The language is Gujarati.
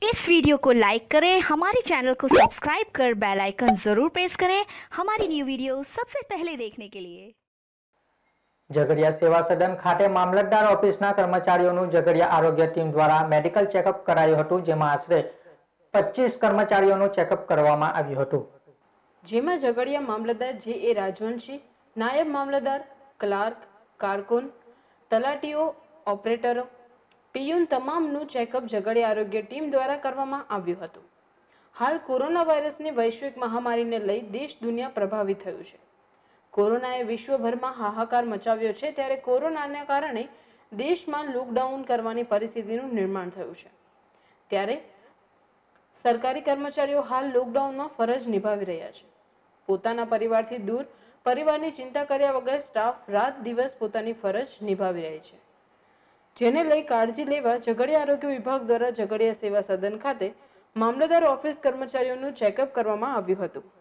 इस वीडियो को लाइक करें हमारे चैनल को सब्सक्राइब कर बेल आइकन जरूर प्रेस करें हमारी न्यू वीडियो सबसे पहले देखने के लिए ઝઘડિયા સેવા સદન ખાતે મામલતદાર ઓફિસના કર્મચારીઓનું ઝઘડિયા આરોગ્ય ટીમ દ્વારા મેડિકલ ચેકઅપ કરાયું હતું જેમાં આશરે પચીસ કર્મચારીઓનું ચેકઅપ કરવામાં આવ્યું હતું જેમાં ઝઘડિયા મામલતદાર જે એ રાજવંશી નાયબ મામલતદાર ક્લાર્ક કારકુન તલાટીઓ ઓપરેટરો પીયુન તમામનું ચેકઅપ ઝઘડી આરોગ્ય ટીમ દ્વારા કરવામાં આવ્યું હતું હાલ કોરોના વાયરસની વૈશ્વિક મહામારીને લઈ દેશ દુનિયા પ્રભાવિત થયું છે કોરોનાએ વિશ્વભરમાં હાહાકાર મચાવ્યો છે ત્યારે કોરોનાને કારણે દેશમાં લોકડાઉન કરવાની પરિસ્થિતિનું નિર્માણ થયું છે ત્યારે સરકારી કર્મચારીઓ હાલ લોકડાઉનમાં ફરજ નિભાવી રહ્યા છે પોતાના પરિવારથી દૂર પરિવારની ચિંતા કર્યા વગર સ્ટાફ રાત દિવસ પોતાની ફરજ નિભાવી રહી છે જેને લઈ કાળજી લેવા ઝઘડિયા આરોગ્ય વિભાગ દ્વારા ઝઘડિયા સેવા સદન ખાતે મામલતદાર ઓફિસ કર્મચારીઓનું ચેકઅપ કરવામાં આવ્યું હતું